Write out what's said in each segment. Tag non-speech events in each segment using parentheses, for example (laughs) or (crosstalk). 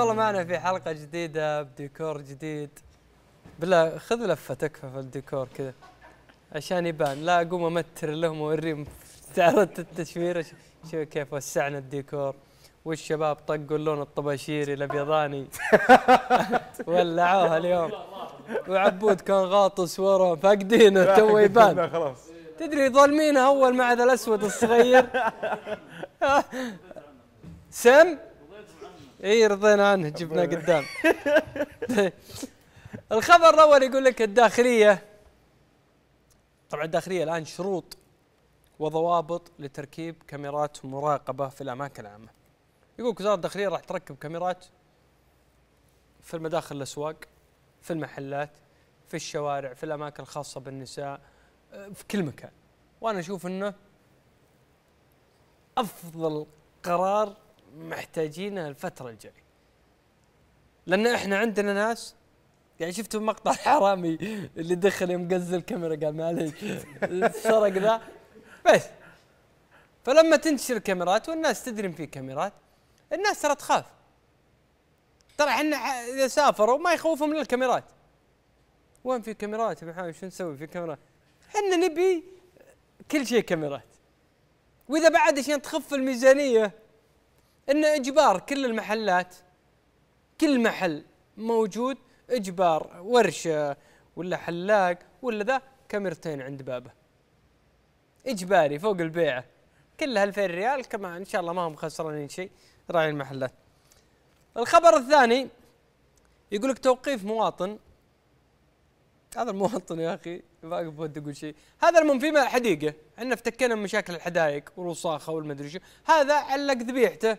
والله معنا في حلقة جديدة بديكور جديد بالله خذ لفة تكفى في الديكور كذا عشان يبان لا اقوم امتر لهم واوريهم تعرض التشوير شوف كيف وسعنا الديكور والشباب طقوا اللون الطباشيري الابيضاني (laughs) ولعوها اليوم وعبود كان غاطس ورا فاقدينه (laughs) تو يبان (laughs) خلاص تدري ظالمينه اول مع ذا الاسود الصغير سم اي رضينا عنه جبناه قدام (laughs) الخبر الاول يقول لك الداخليه طبعا الداخليه الان شروط وضوابط لتركيب كاميرات مراقبه في الاماكن العامه. يقول وزاره الداخليه راح تركب كاميرات في المداخل الاسواق في المحلات في الشوارع في الاماكن الخاصه بالنساء في كل مكان. وانا اشوف انه افضل قرار محتاجينه الفتره الجايه لان احنا عندنا ناس يعني شفتوا مقطع الحرامي (laughs) اللي دخل مقز الكاميرا قال معلش السرق ذا بس فلما تنتشر الكاميرات والناس تدري ان في كاميرات الناس ترى تخاف ترى احنا اذا سافروا ما يخوفهم من الكاميرات وين في كاميرات يا محامي شو نسوي في كاميرات احنا نبي كل شيء كاميرات واذا بعد عشان تخف الميزانيه ان اجبار كل المحلات كل محل موجود اجبار ورشه ولا حلاق ولا ذا كاميرتين عند بابه اجباري فوق البيعه كلها 2000 ريال كمان ان شاء الله ما هم خسرانين شيء راعي المحلات الخبر الثاني يقول لك توقيف مواطن هذا المواطن يا اخي واقف بود اقول شيء هذا المهم في حديقه احنا افتكينا من مشاكل الحدائق والوساخه والمدري شو هذا علق ذبيحته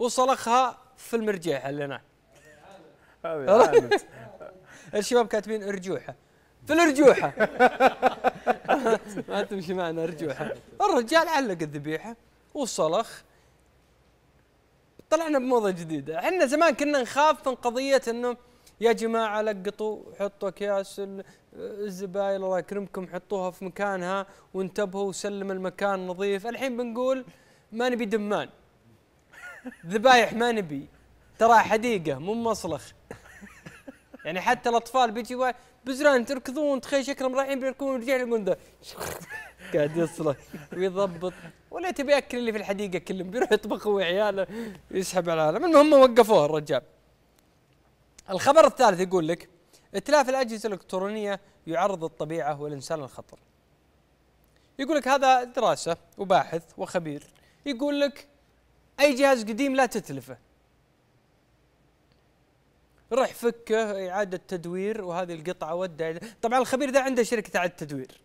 وصلخها في المرجيحه اللي هناك. (laughs) الشباب كاتبين ارجوحه في الارجوحه (laughs) ما تمشي معنا ارجوحه الرجال علق الذبيحه وصلخ طلعنا بموضه جديده احنا زمان كنا نخاف من قضيه انه يا جماعه لقطوا حطوا اكياس الزبايل الله يكرمكم حطوها في مكانها وانتبهوا وسلم المكان نظيف الحين بنقول ما نبي دمان ذبايح ما نبي ترى حديقه مو مصلخ يعني حتى الاطفال بيجي واحد بزران تركضون تخيل شكلهم رايحين بيركضون ورجع يقول ذا (laughs) قاعد يصله ويضبط ولا تبي ياكل اللي في الحديقه كلهم بيروح يطبخ هو وعياله يسحب على العالم المهم وقفوه الرجال الخبر الثالث يقول لك اتلاف الاجهزه الالكترونيه يعرض الطبيعه والانسان للخطر يقول لك هذا دراسه وباحث وخبير يقول لك اي جهاز قديم لا تتلفه روح فكه اعاده تدوير وهذه القطعه ودع طبعا الخبير ده عنده شركه اعاده تدوير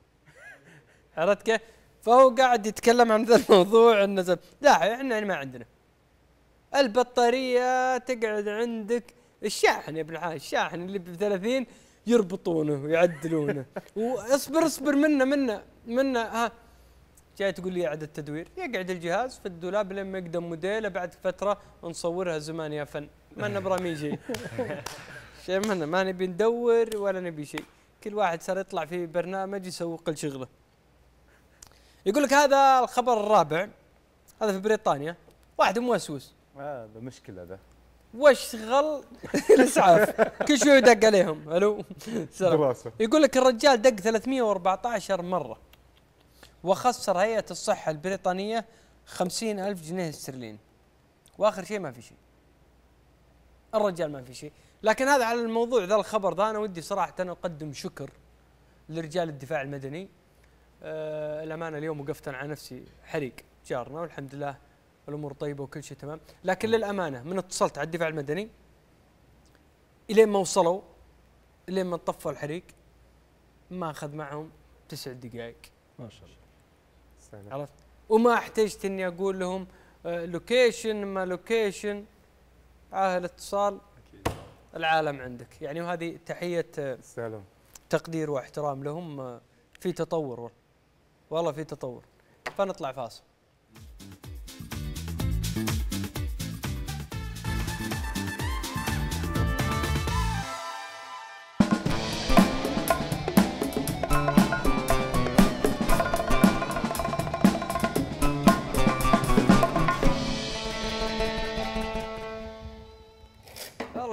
(laughs) عرفت كيف؟ فهو قاعد يتكلم عن ذا الموضوع انه لا احنا يعني ما عندنا البطاريه تقعد عندك الشاحن يا ابن الحلال الشاحن اللي ب 30 يربطونه ويعدلونه (laughs) واصبر اصبر منه منه منه ها جاي تقول لي اعد التدوير يقعد الجهاز في الدولاب لما يقدم موديله بعد فتره نصورها زمان يا فن ما لنا براميجي شيء ما (laughs) ما نبي ندور ولا نبي شيء كل واحد صار يطلع في برنامج يسوق لشغله يقول لك هذا الخبر الرابع هذا في بريطانيا واحد موسوس هذا آه مشكله ذا واشتغل (laughs) الاسعاف كل شوي يدق عليهم الو (laughs) يقول لك الرجال دق 314 مره وخسر هيئة الصحة البريطانية خمسين ألف جنيه استرليني وآخر شيء ما في شيء الرجال ما في شيء لكن هذا على الموضوع ذا الخبر ذا أنا ودي صراحة أنا أقدم شكر لرجال الدفاع المدني أه الأمانة اليوم وقفت على نفسي حريق جارنا والحمد لله الأمور طيبة وكل شيء تمام لكن للأمانة من اتصلت على الدفاع المدني إلين ما وصلوا إلين ما طفوا الحريق ما أخذ معهم تسع دقائق ما شاء الله عرفت وما احتجت اني اقول لهم لوكيشن آه، ما لوكيشن عاهل اتصال العالم عندك يعني وهذه تحيه آه، سلام. تقدير واحترام لهم آه، في تطور والله في تطور فنطلع فاصل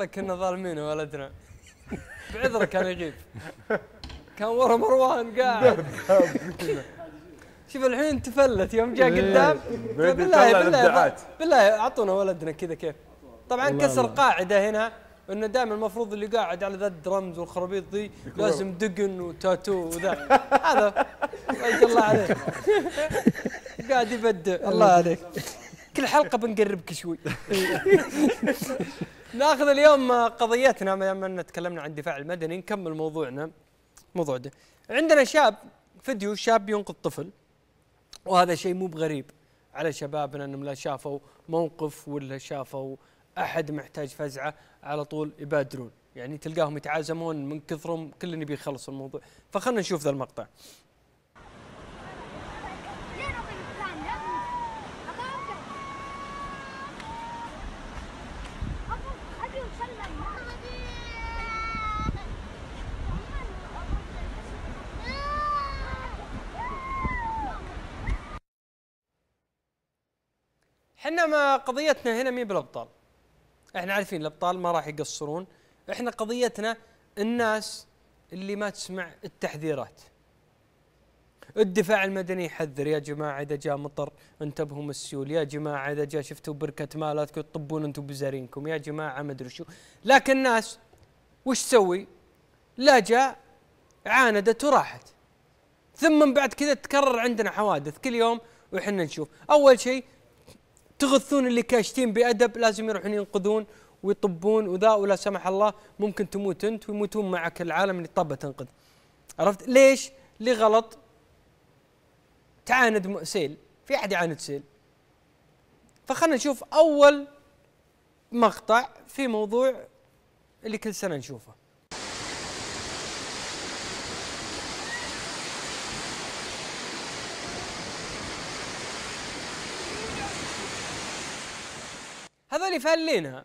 والله كنا ظالمين ولدنا بعذره كان يغيب كان ورا مروان قاعد شوف الحين تفلت يوم جاء إيه، قدام طيب بالله بالله بالله اعطونا ولدنا كذا كيف طبعا كسر قاعده هنا انه دائما المفروض اللي قاعد على ذا الدرمز والخرابيط ذي لازم دقن وتاتو وذا هذا الله عليك قاعد يبدع الله عليك كل حلقه بنقربك شوي (laughs) ناخذ اليوم قضيتنا ما ان تكلمنا عن الدفاع المدني نكمل موضوعنا موضوع ده. عندنا شاب فيديو شاب ينقذ طفل وهذا شيء مو بغريب على شبابنا انهم لا شافوا موقف ولا شافوا احد محتاج فزعه على طول يبادرون يعني تلقاهم يتعازمون من كثرهم كل اللي بيخلص الموضوع فخلنا نشوف ذا المقطع بينما قضيتنا هنا مين بالابطال احنا عارفين الابطال ما راح يقصرون احنا قضيتنا الناس اللي ما تسمع التحذيرات الدفاع المدني يحذر يا جماعه اذا جاء مطر انتبهوا من السيول يا جماعه اذا جاء شفتوا بركه ما لا تطبون انتم بزارينكم يا جماعه ما ادري شو لكن الناس وش تسوي لا جاء عاندت وراحت ثم من بعد كذا تكرر عندنا حوادث كل يوم وحنا نشوف اول شيء تغثون اللي كاشتين بادب لازم يروحون ينقذون ويطبون وذا ولا سمح الله ممكن تموت انت ويموتون معك العالم اللي طبه تنقذ عرفت ليش لغلط تعاند سيل في احد يعاند سيل فخلنا نشوف اول مقطع في موضوع اللي كل سنه نشوفه الغزالي فلينها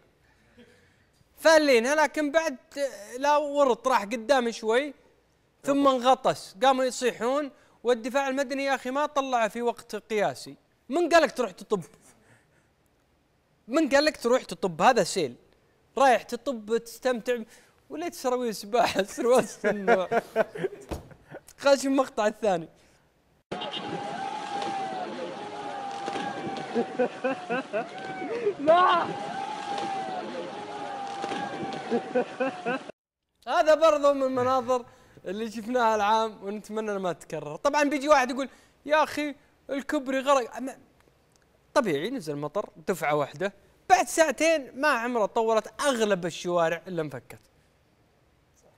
فلينها لكن بعد لا ورط راح قدام شوي ثم انغطس قاموا يصيحون والدفاع المدني يا اخي ما طلع في وقت قياسي من قال لك تروح تطب من قال لك تروح تطب هذا سيل رايح تطب تستمتع وليت سراويل سباحه سروال سنه (laughs) خلينا نشوف المقطع الثاني لا هذا برضو من المناظر اللي شفناها العام ونتمنى ما تتكرر طبعا بيجي واحد يقول يا اخي الكبري غرق طبيعي نزل مطر دفعه واحده بعد ساعتين ما عمره طورت اغلب الشوارع الا انفكت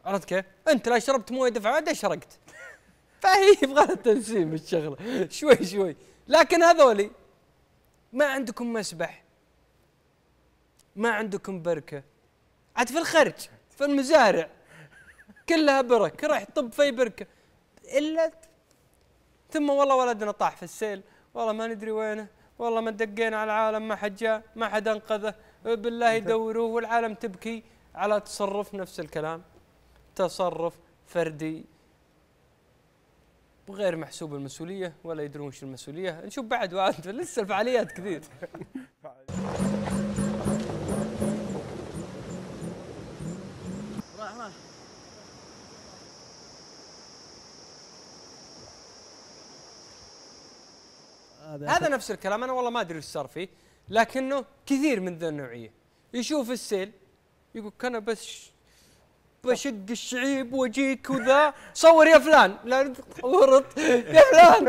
عرفت كيف؟ انت لا شربت مويه دفعه واحده شرقت (laughs) فهي يبغى لها تنسيم الشغله شوي شوي لكن هذولي ما عندكم مسبح ما عندكم بركه عاد في الخرج في المزارع كلها برك راح طب في بركه الا ثم والله ولدنا طاح في السيل والله ما ندري وينه والله ما دقينا على العالم ما حد جاء ما حد انقذه بالله يدوروه والعالم تبكي على تصرف نفس الكلام تصرف فردي وغير محسوب المسؤوليه ولا يدرون شو المسؤوليه نشوف بعد وعد (laughs) لسه الفعاليات كثير هذا نفس الكلام انا والله ما ادري ايش صار فيه لكنه كثير من ذا النوعيه يشوف السيل يقول كان بس بشق الشعيب واجيك وذا صور يا فلان لا ورط يا فلان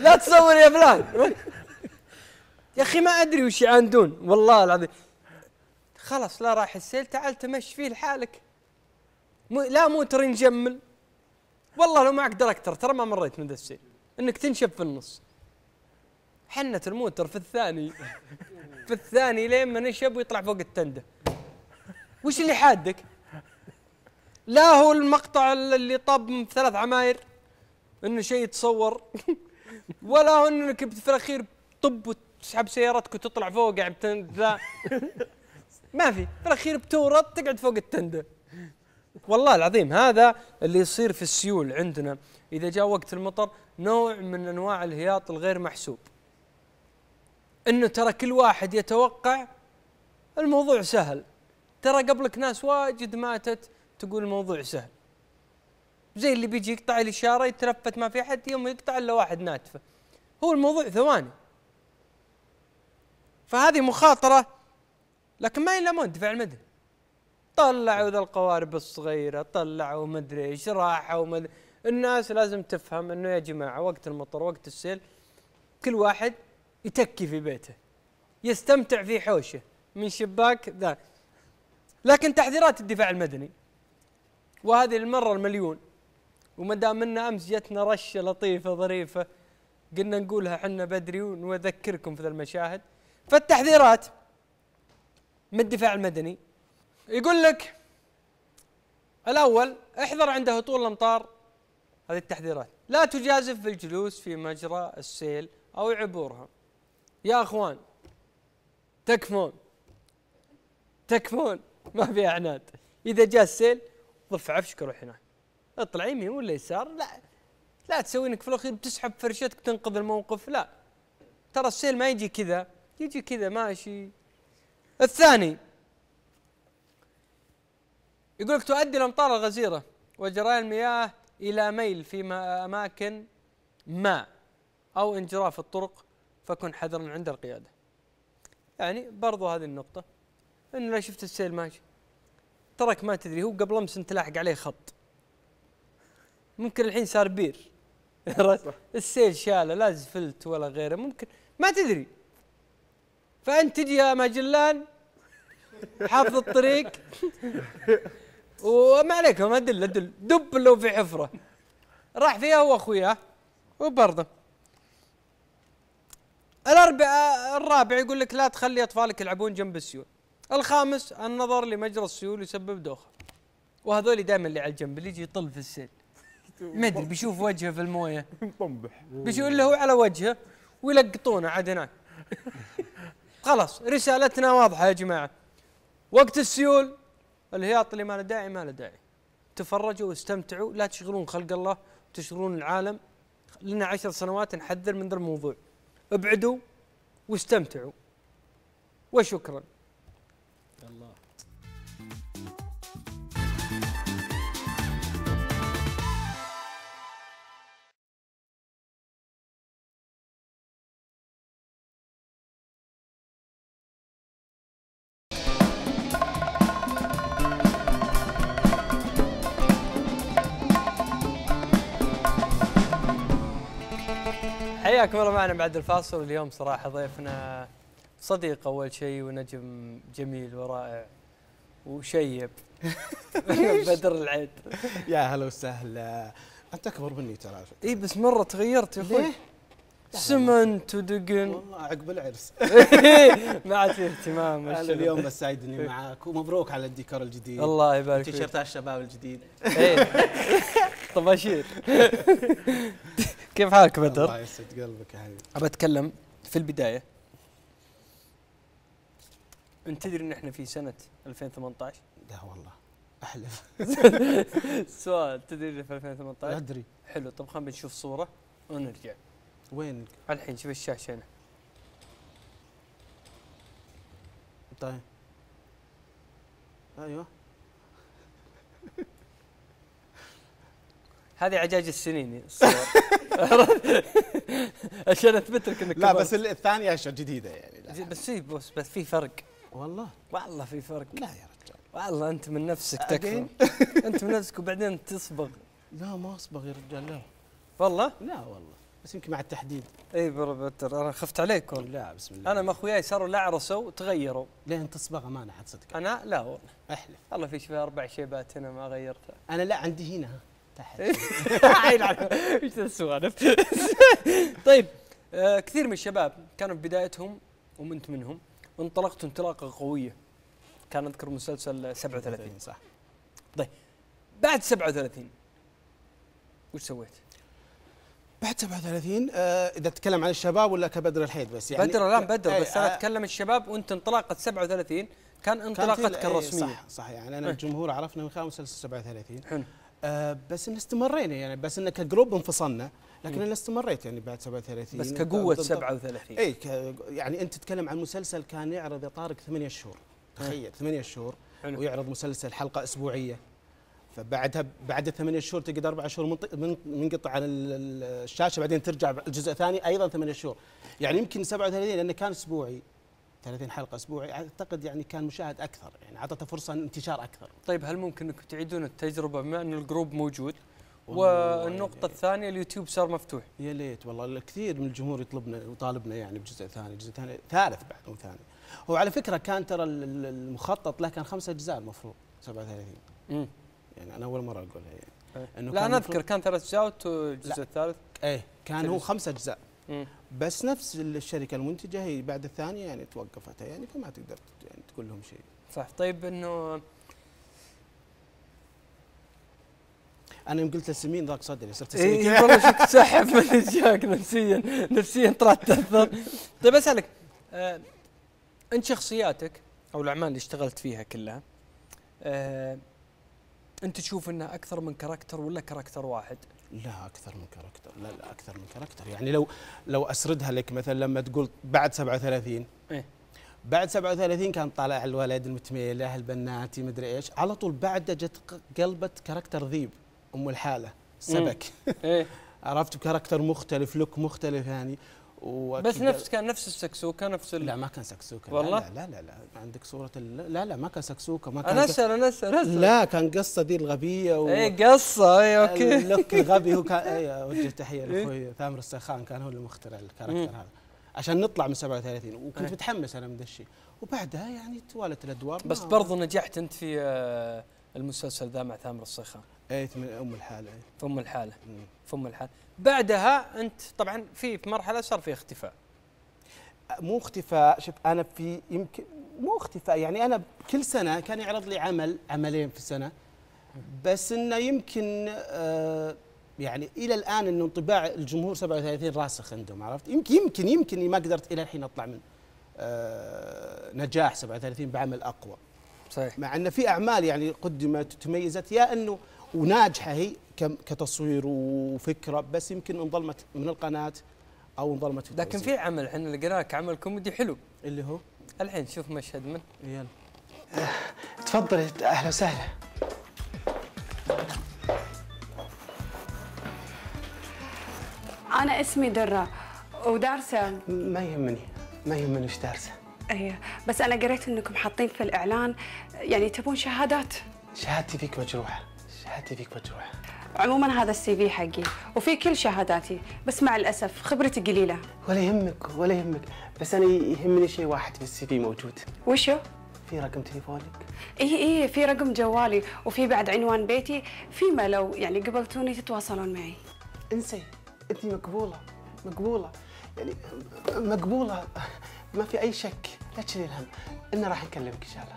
لا تصور يا فلان يا اخي ما ادري وش يعاندون والله العظيم خلاص لا راح السيل تعال تمشي فيه لحالك مو لا موتر نجمل والله لو معك دركتر ترى ما مريت من ذا السيل انك تنشب في النص حنت الموتر في الثاني في الثاني لين ما نشب ويطلع فوق التنده وش اللي حادك؟ لا هو المقطع اللي طب ثلاث عماير انه شيء يتصور (laughs) ولا هو انك في الاخير طب وتسحب سيارتك وتطلع فوق يعني لا (laughs) ما في في الاخير بتورط تقعد فوق التنده والله العظيم هذا اللي يصير في السيول عندنا اذا جاء وقت المطر نوع من انواع الهياط الغير محسوب انه ترى كل واحد يتوقع الموضوع سهل ترى قبلك ناس واجد ماتت تقول الموضوع سهل زي اللي بيجي يقطع الاشاره يتلفت ما في احد يوم يقطع الا واحد ناتفه هو الموضوع ثواني فهذه مخاطره لكن ما يلامون دفاع المدني طلعوا ذا القوارب الصغيره طلعوا مدري ايش راحوا مدري الناس لازم تفهم انه يا جماعه وقت المطر وقت السيل كل واحد يتكي في بيته يستمتع في حوشه من شباك ذا لكن تحذيرات الدفاع المدني وهذه المرة المليون وما دام ان امس جتنا رشه لطيفه ظريفه قلنا نقولها احنا بدري ونذكركم في ذا المشاهد فالتحذيرات من الدفاع المدني يقول لك الاول احذر عند هطول الامطار هذه التحذيرات لا تجازف بالجلوس في مجرى السيل او عبورها يا اخوان تكفون تكفون ما في عناد اذا جاء السيل ضف عفشك روح هناك اطلع يمين ولا يسار لا لا تسوي انك في الاخير بتسحب فرشتك تنقذ الموقف لا ترى السيل ما يجي كذا يجي كذا ماشي الثاني يقول لك تؤدي الامطار الغزيره وجريان المياه الى ميل في اماكن ما او انجراف الطرق فكن حذرا عند القياده يعني برضو هذه النقطه انه لا شفت السيل ماشي تراك ما تدري هو قبل امس انت لاحق عليه خط ممكن الحين صار بير (laughs) السيل شاله لا زفلت ولا غيره ممكن ما تدري فانت تجي يا ماجلان حافظ الطريق (laughs) وما عليك ما ادل ادل دب لو في حفره راح فيها هو اخوياه وبرضه الاربعاء الرابع يقول لك لا تخلي اطفالك يلعبون جنب السيول الخامس النظر لمجرى السيول يسبب دوخه وهذول دائما اللي على الجنب اللي يجي يطل في السيل (laughs) ما ادري بيشوف وجهه في المويه مطمبح بيشوف اللي هو على وجهه ويلقطونه عاد هناك خلاص رسالتنا واضحه يا جماعه وقت السيول الهياط اللي ما له داعي ما له داعي تفرجوا واستمتعوا لا تشغلون خلق الله تشغلون العالم لنا عشر سنوات نحذر من ذا الموضوع ابعدوا واستمتعوا وشكرا حياكم الله معنا بعد الفاصل اليوم صراحة ضيفنا صديق أول شيء ونجم جميل ورائع وشيب (laughs) (laughs) بدر العيد يا هلا وسهلا أنت أكبر مني ترى إي بس مرة تغيرت يا أخوي سمنت ودقن والله عقب العرس (laughs) ما عاد في اهتمام انا اليوم بس سعيد اني معاك ومبروك على الديكور الجديد الله يبارك فيك تيشيرت الشباب الجديد إيه. طباشير كيف حالك بدر؟ الله يسعد قلبك يا حبيبي ابى اتكلم في البدايه انت تدري ان احنا في سنه 2018 لا والله احلف (laughs) سؤال تدري في 2018 ادري حلو طب خلينا نشوف صوره ونرجع وين الحين شوف الشاشه هنا طيب ايوه هذه عجاج السنين الصور (laughs) عشان اثبت لك انك لا بس الثانيه اشياء جديده يعني لا. بس في بس, بس في فرق والله والله في فرق لا يا رجال والله انت من نفسك تكفى (laughs) انت من نفسك وبعدين تصبغ لا ما اصبغ يا رجال لا والله؟ لا والله بس يمكن مع التحديد اي بربتر انا خفت عليكم لا بسم الله انا ما اخوياي صاروا لا عرسوا تغيروا ليه انت تصبغ امانه حد صدق انا لا والله احلف والله في شبه اربع شيبات هنا ما غيرتها انا لا عندي هنا تحت عين ايش السوالف طيب آه، كثير من الشباب كانوا في بدايتهم ومنت منهم وانطلقت انطلاقه قويه كان اذكر مسلسل 37 صح طيب بعد 37 وش سويت؟ بعد 37 آه اذا تتكلم عن الشباب ولا كبدر الحيد بس يعني بدر الان بدر إيه، بس انا آه، اتكلم الشباب وانت انطلاقه 37 كان انطلاقتك إيه، الرسميه صح صح يعني انا إيه. الجمهور عرفنا من خلال مسلسل 37 حلو آه بس ان استمرينا يعني بس ان كجروب انفصلنا لكن انا استمريت يعني بعد 37 بس آه، كقوه 37 اي يعني انت تتكلم عن مسلسل كان يعرض يا طارق ثمانية شهور تخيل ثمانية شهور حلو. ويعرض مسلسل حلقه اسبوعيه فبعدها بعد الثمانية شهور تقعد اربع شهور منقطع عن الشاشه بعدين ترجع الجزء الثاني ايضا ثمانية شهور يعني يمكن 37 لانه كان اسبوعي 30 حلقه اسبوعي اعتقد يعني كان مشاهد اكثر يعني اعطته فرصه انتشار اكثر طيب هل ممكن انكم تعيدون التجربه بما ان الجروب موجود والنقطة يعني الثانية اليوتيوب صار مفتوح يا ليت والله الكثير من الجمهور يطلبنا وطالبنا يعني بجزء ثاني جزء ثاني ثالث بعد مو ثاني هو على فكرة كان ترى المخطط له كان خمسة أجزاء المفروض 37 امم يعني أنا أول مرة أقولها يعني أيه. انه لا انا اذكر كان ثلاث اجزاء والجزء الثالث ايه كان هو خمسة اجزاء بس نفس الشركه المنتجه هي بعد الثانيه يعني توقفتها يعني فما تقدر يعني تقول لهم شيء صح طيب انه انا يوم قلت لسمين ضاق صدري صرت اسمين إيه، والله شفت سحب من جاك نفسيا نفسيا طلعت تاثر طيب اسالك آه انت شخصياتك او الاعمال اللي اشتغلت فيها كلها آه انت تشوف انها اكثر من كاركتر ولا كاركتر واحد؟ لا اكثر من كاركتر لا, لا اكثر من كاركتر يعني لو لو اسردها لك مثلا لما تقول بعد 37 ايه بعد 37 كان طالع الولد المتميله البناتي مدري ايش على طول بعده جت قلبت كاركتر ذيب ام الحاله سبك ايه (laughs) عرفت كاركتر مختلف لوك مختلف يعني بس نفس كان نفس السكسوكه نفس ال... لا ما كان سكسوكه والله لا لا لا, لا. عندك صوره ال... لا لا ما كان سكسوكه ما كان انا اسال انا اسال لا كان قصه دي الغبيه و... اي قصه اي اوكي اللوك الغبي هو كان اي اوجه تحيه إيه. لاخوي ثامر السخان كان هو اللي مخترع الكاركتر هذا عشان نطلع من 37 وكنت إيه. متحمس انا من ذا الشيء وبعدها يعني توالت الادوار بس برضو نجحت انت في آه، المسلسل ذا مع ثامر الصيخان ايه، من ام الحاله ام الحاله في ام الحاله بعدها انت طبعا في مرحله صار في اختفاء مو اختفاء شوف انا في يمكن مو اختفاء يعني انا كل سنه كان يعرض لي عمل عملين في السنه بس انه يمكن آه يعني الى الان انه انطباع الجمهور 37 راسخ عندهم عرفت يمكن يمكن يمكن ما قدرت الى الحين اطلع من آه نجاح 37 بعمل اقوى صحيح مع انه في اعمال يعني قدمت وتميزت يا انه وناجحه هي كتصوير وفكره بس يمكن انظلمت من القناه او انظلمت لكن في عمل احنا لقيناه عمل كوميدي حلو اللي هو الحين شوف مشهد من يلا تفضل اهلا وسهلا انا اسمي دره ودارسه ما يهمني ما يهمني وش دارسه اي أيوة، بس انا قريت انكم حاطين في الاعلان يعني تبون شهادات شهادتي فيك مجروحه حتى فيك مجروحة عموما هذا السي في حقي وفي كل شهاداتي بس مع الاسف خبرتي قليله ولا يهمك ولا يهمك بس انا يهمني شيء واحد في السي في موجود وشو في رقم تليفونك اي اي في رقم جوالي وفي بعد عنوان بيتي فيما لو يعني قبلتوني تتواصلون معي انسي انت مقبوله مقبوله يعني مقبوله ما في اي شك لا تشيلي الهم ان راح نكلمك ان شاء الله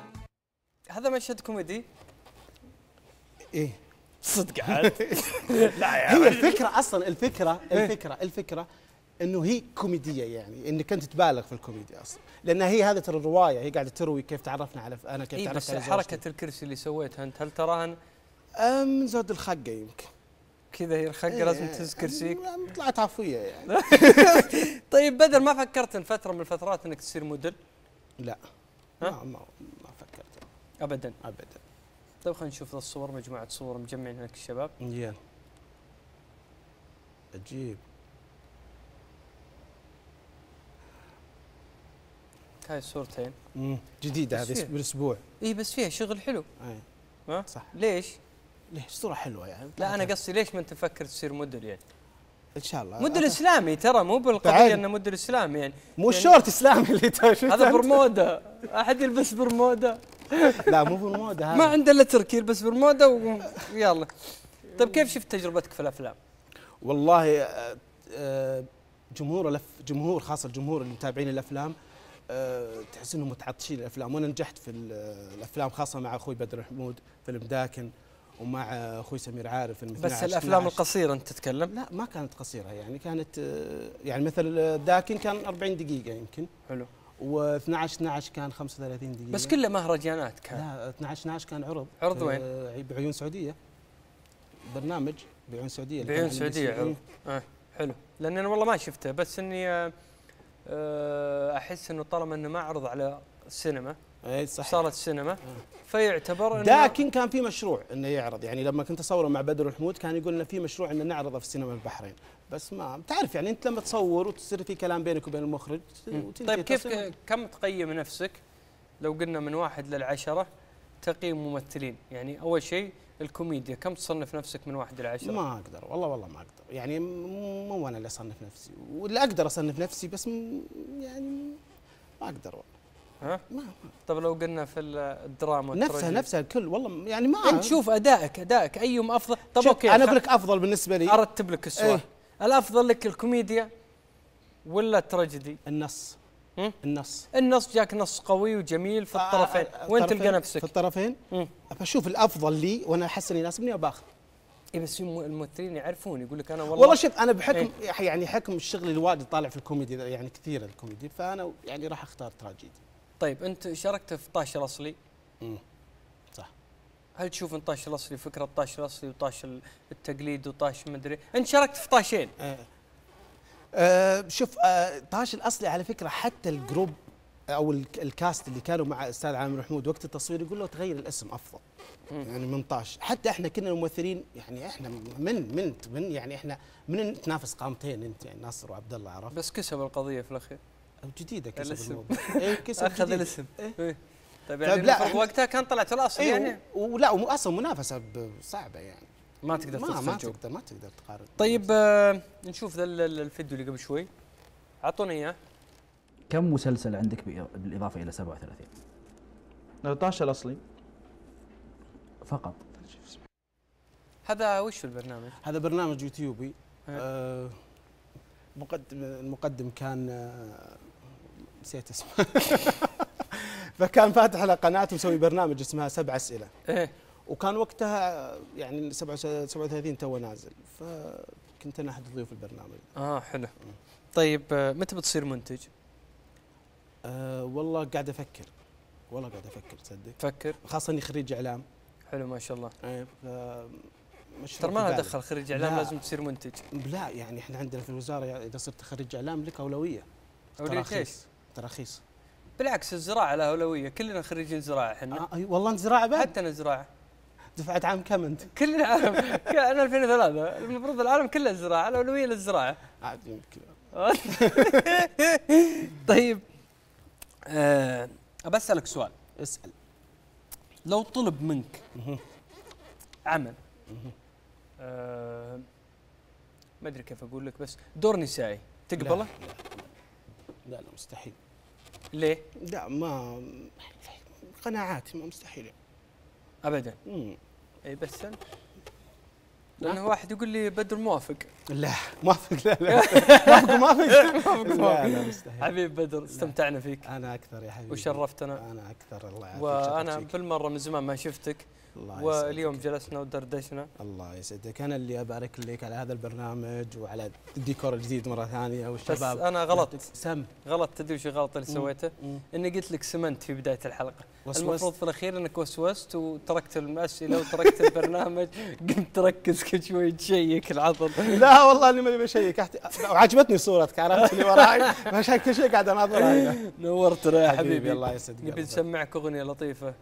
هذا مشهد كوميدي ايه صدق (laughs) لا يا هي الفكره اصلا الفكره إيه. الفكره الفكره انه هي كوميديه يعني انك انت تبالغ في الكوميديا اصلا لان هي هذه ترى الروايه هي قاعده تروي كيف تعرفنا على انا كيف إيه تعرفت على حركه الكرسي اللي سويتها انت هل تراها من زود الخقه يمكن كذا هي الخقه إيه لازم تهز كرسيك طلعت عفويه يعني (laughs) طيب بدل ما فكرت إن فتره من الفترات انك تصير موديل؟ لا ما, ما فكرت ابدا ابدا طيب خلينا نشوف الصور مجموعة صور مجمعين هناك الشباب يلا عجيب هاي الصورتين امم جديدة هذه بالاسبوع اي بس فيها شغل حلو اي ما صح ليش؟ ليش صورة حلوة يعني لا انا قصدي ليش ما انت مفكر تصير موديل يعني؟ ان شاء الله أت... اسلامي ترى مو بالقضيه انه مدل اسلامي يعني مو يعني الشورت اسلامي اللي شفته هذا برمودا احد يلبس برمودا (laughs) لا مو في الموضه ما عنده الا تركير بس في ويلا طيب كيف شفت تجربتك في الافلام؟ والله آه، آه، جمهور جمهور خاصه الجمهور اللي متابعين الافلام آه، تحس انهم متعطشين الافلام وانا نجحت في الافلام خاصه مع اخوي بدر حمود فيلم داكن ومع اخوي سمير عارف فيلم بس الافلام القصيره انت تتكلم؟ لا ما كانت قصيره يعني كانت يعني مثل داكن كان 40 دقيقه يمكن حلو و12 12 كان 35 دقيقه بس كله مهرجانات كان لا 12 12 كان عرض عرض وين؟ آه، بعيون سعوديه برنامج بعيون سعوديه بعيون سعوديه عرض آه حلو لان انا والله ما شفته بس اني آه، آه، احس انه طالما انه ما عرض على السينما اي صحيح صاله السينما فيعتبر انه لكن كان في مشروع انه يعرض يعني لما كنت اصوره مع بدر الحمود كان يقول لنا في مشروع انه نعرضه في السينما البحرين بس ما تعرف يعني انت لما تصور وتصير في كلام بينك وبين المخرج طيب كيف كم تقيم نفسك لو قلنا من واحد للعشره تقييم ممثلين يعني اول شيء الكوميديا كم تصنف نفسك من واحد لعشرة؟ ما أقدر والله والله ما أقدر يعني مو أنا اللي أصنف نفسي واللي أقدر أصنف نفسي بس يعني ما أقدر والله ها؟ ما طب لو قلنا في الدراما نفسها نفسها الكل والله يعني ما انت شوف ادائك ادائك ايهم افضل طب اوكي انا اقول لك افضل بالنسبه لي ارتب لك السؤال ايه؟ الافضل لك الكوميديا ولا التراجيدي؟ النص النص النص جاك نص قوي وجميل في آه، الطرفين آه، وين تلقى نفسك؟ في الطرفين اشوف الافضل لي وانا احس انه يناسبني وباخذ اي بس الممثلين يعرفون يقول لك انا والله والله شوف انا بحكم ايه؟ يعني حكم الشغل الواجد طالع في الكوميدي يعني كثير الكوميدي فانا يعني راح اختار تراجيدي طيب انت شاركت في طاش الاصلي امم صح هل تشوف ان طاش الاصلي فكره طاش الاصلي وطاش التقليد وطاش مدري انت شاركت في طاشين أه. أه شوف أه طاش الاصلي على فكره حتى الجروب او الكاست اللي كانوا مع الاستاذ عامر محمود وقت التصوير يقول له تغير الاسم افضل يعني من طاش حتى احنا كنا ممثلين يعني احنا من من من يعني احنا من تنافس قامتين انت يعني ناصر وعبد الله عرفت بس كسب القضيه في الاخير او جديده كسب الاسم. الموضوع اي كسب اخذ الاسم إيه. إيه. طيب،, طيب يعني طيب لا وقتها كان طلعت الاصل إيه، يعني ولا اصلا منافسه صعبه يعني ما تقدر ما, ما تقدر ما تقدر تقارن طيب آه، نشوف ذا الفيديو اللي قبل شوي اعطونا اياه كم مسلسل عندك بالاضافه الى 37 13 الاصلي فقط هذا وش البرنامج هذا برنامج يوتيوبي آه مقدم المقدم كان آه نسيت اسمه (laughs) فكان فاتح على قناته مسوي برنامج اسمها سبع اسئله ايه وكان وقتها يعني 37 تو نازل فكنت انا احد ضيوف البرنامج اه حلو طيب آه، متى بتصير منتج؟ أه والله قاعد افكر والله قاعد افكر تصدق فكر خاصه اني خريج اعلام حلو ما شاء الله ايه ترى ما له دخل خريج اعلام لا. لازم تصير منتج لا يعني احنا عندنا في الوزاره اذا صرت خريج اعلام لك اولويه اولويه ايش؟ رخيص بالعكس الزراعه لها اولويه كلنا خريجين زراعه احنا آه والله انت زراعه بعد حتى انا زراعه دفعت عام كم انت؟ كلنا عام (laughs) انا 2003 المفروض العالم كله زراعه الاولويه للزراعه عاد يمكن (laughs) طيب أه بسألك سؤال اسأل لو طلب منك عمل أه ما ادري كيف اقول لك بس دور نسائي تقبله؟ لا لا, لا, لا مستحيل ليه؟ لا ما قناعات ما مستحيل ابدا امم اي بس انت لانه واحد يقول لي بدر موافق لا موافق لا لا موافق موافق (laughs) لا لا مستحيل حبيب بدر استمتعنا فيك انا اكثر يا حبيبي وشرفتنا انا اكثر الله يعافيك وانا كل مره من زمان ما شفتك الله واليوم يسعدك. جلسنا ودردشنا الله يسعدك انا اللي ابارك لك على هذا البرنامج وعلى الديكور الجديد مره ثانيه والشباب بس انا غلط سم غلط تدري وش الغلط اللي سويته؟ اني قلت لك سمنت في بدايه الحلقه وسوست. المفروض في الاخير انك وسوست وتركت الاسئله وتركت (laughs) البرنامج قمت تركز كل شوي تشيك العضل لا والله اني ماني بشيك وعجبتني صورتك عرفت اللي وراي عشان كل شيء قاعد اناظر (laughs) نورتنا يا حبيبي الله يسعدك نبي نسمعك اغنيه لطيفه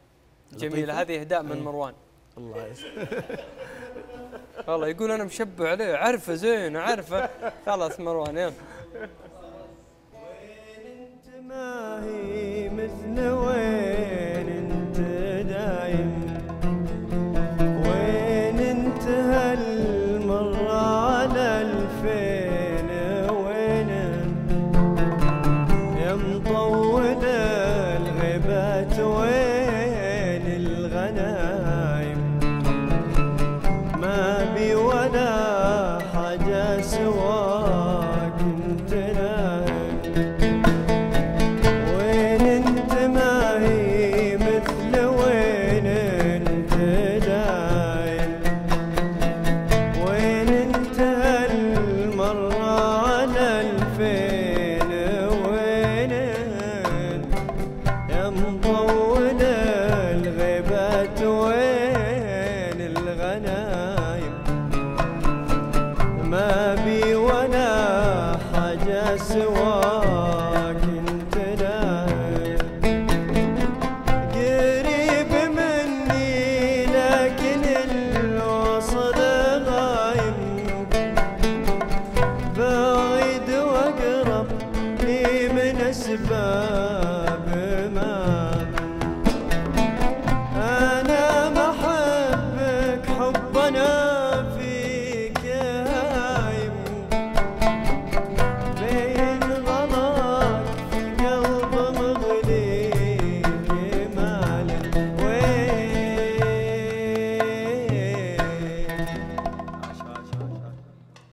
جميل هذه اهداء من إيه. مروان الله يسلمك (laughs) والله يقول انا مشبع عليه عارفه زين عارفه خلاص مروان يلا وين انت ما هي مثل